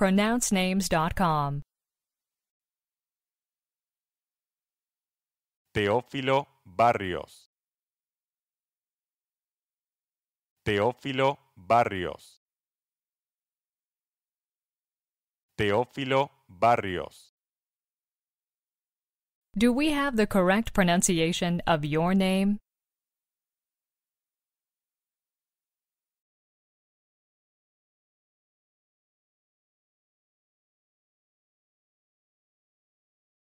pronouncenames.com. Teófilo Barrios. Teófilo Barrios. Teófilo Barrios. Do we have the correct pronunciation of your name?